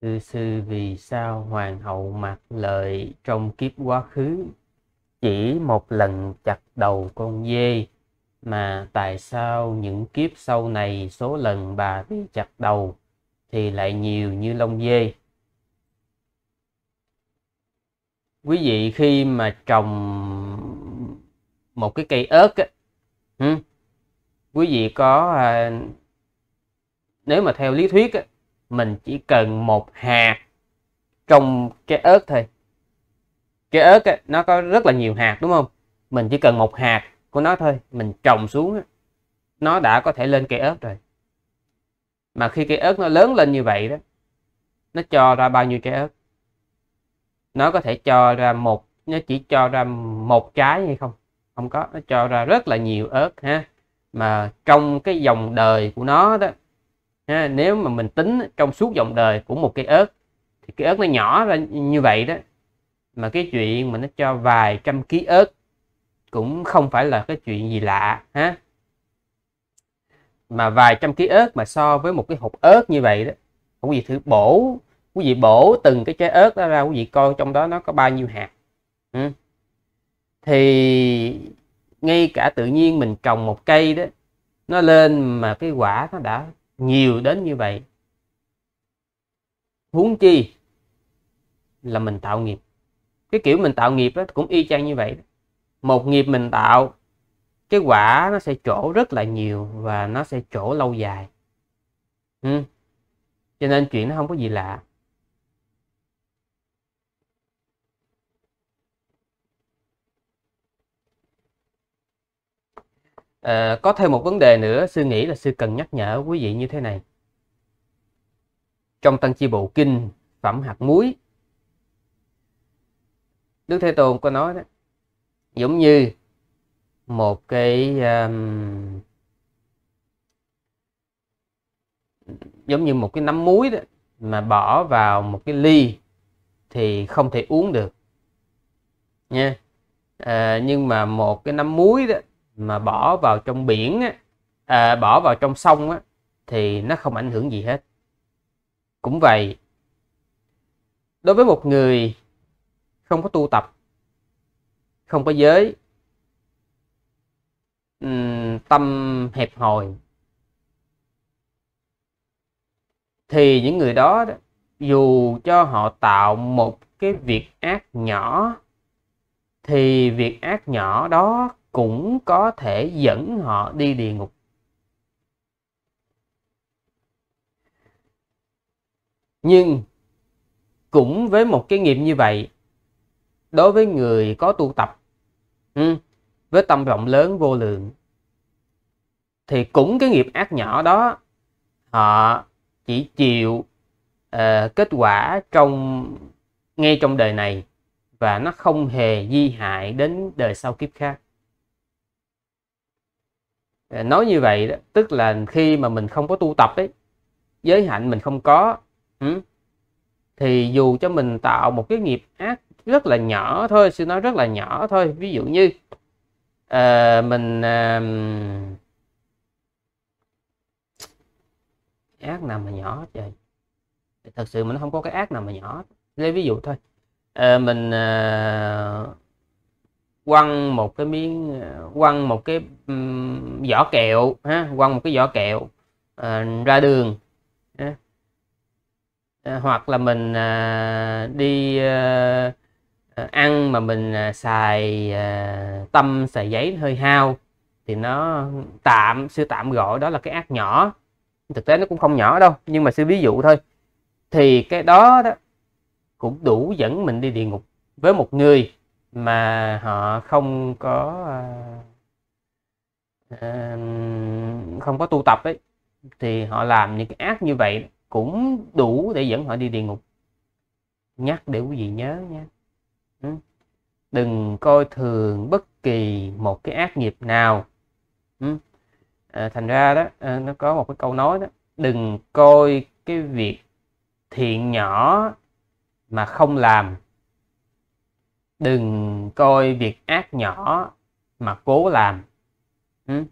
Cư sư vì sao hoàng hậu mặc lợi trong kiếp quá khứ chỉ một lần chặt đầu con dê mà tại sao những kiếp sau này số lần bà bị chặt đầu thì lại nhiều như lông dê quý vị khi mà trồng một cái cây ớt á, quý vị có à, nếu mà theo lý thuyết á, mình chỉ cần một hạt trong cái ớt thôi cái ớt ấy, nó có rất là nhiều hạt đúng không mình chỉ cần một hạt của nó thôi mình trồng xuống nó đã có thể lên cây ớt rồi mà khi cây ớt nó lớn lên như vậy đó nó cho ra bao nhiêu trái ớt nó có thể cho ra một nó chỉ cho ra một trái hay không không có nó cho ra rất là nhiều ớt ha mà trong cái dòng đời của nó đó ha, nếu mà mình tính trong suốt dòng đời của một cây ớt thì cái ớt nó nhỏ ra như vậy đó mà cái chuyện mà nó cho vài trăm ký ớt cũng không phải là cái chuyện gì lạ ha mà vài trăm ký ớt mà so với một cái hộp ớt như vậy đó quý gì thử bổ quý vị bổ từng cái trái ớt đó ra quý vị coi trong đó nó có bao nhiêu hạt ừ. thì ngay cả tự nhiên mình trồng một cây đó nó lên mà cái quả nó đã nhiều đến như vậy huống chi là mình tạo nghiệp cái kiểu mình tạo nghiệp đó, cũng y chang như vậy một nghiệp mình tạo cái quả nó sẽ trổ rất là nhiều và nó sẽ trổ lâu dài ừ. cho nên chuyện nó không có gì lạ à, có thêm một vấn đề nữa sư nghĩ là sư cần nhắc nhở quý vị như thế này trong tăng chi bộ kinh phẩm hạt muối đức thế tôn có nói đó giống như một cái um, giống như một cái nắm muối đó mà bỏ vào một cái ly thì không thể uống được nha à, nhưng mà một cái nắm muối đó mà bỏ vào trong biển á, à, bỏ vào trong sông á, thì nó không ảnh hưởng gì hết cũng vậy đối với một người không có tu tập không có giới tâm hẹp hòi thì những người đó dù cho họ tạo một cái việc ác nhỏ thì việc ác nhỏ đó cũng có thể dẫn họ đi địa ngục. Nhưng cũng với một cái nghiệp như vậy, đối với người có tu tập ừ, với tâm rộng lớn vô lượng thì cũng cái nghiệp ác nhỏ đó họ chỉ chịu uh, kết quả trong ngay trong đời này và nó không hề di hại đến đời sau kiếp khác Ờ, nói như vậy đó tức là khi mà mình không có tu tập ấy giới hạnh mình không có thì dù cho mình tạo một cái nghiệp ác rất là nhỏ thôi sư nói rất là nhỏ thôi ví dụ như uh, mình uh, ác nào mà nhỏ trời thật sự mình không có cái ác nào mà nhỏ lấy ví dụ thôi uh, mình uh, quăng một cái miếng ờ, quăng một cái vỏ kẹo ha quăng một cái vỏ kẹo à, ra đường À, hoặc là mình à, đi à, ăn mà mình à, xài à, tâm xài giấy hơi hao thì nó tạm sư tạm gọi đó là cái ác nhỏ thực tế nó cũng không nhỏ đâu nhưng mà sư ví dụ thôi thì cái đó đó cũng đủ dẫn mình đi địa ngục với một người mà họ không có ờ, ờ, không có tu tập ấy thì họ làm những cái ác như vậy cũng đủ để dẫn họ đi địa ngục nhắc để quý vị nhớ nha ừ. đừng coi thường bất kỳ một cái ác nghiệp nào ừ. ờ, thành ra đó nó có một cái câu nói đó đừng coi cái việc thiện nhỏ mà không làm đừng coi việc ác nhỏ mà cố làm ừ?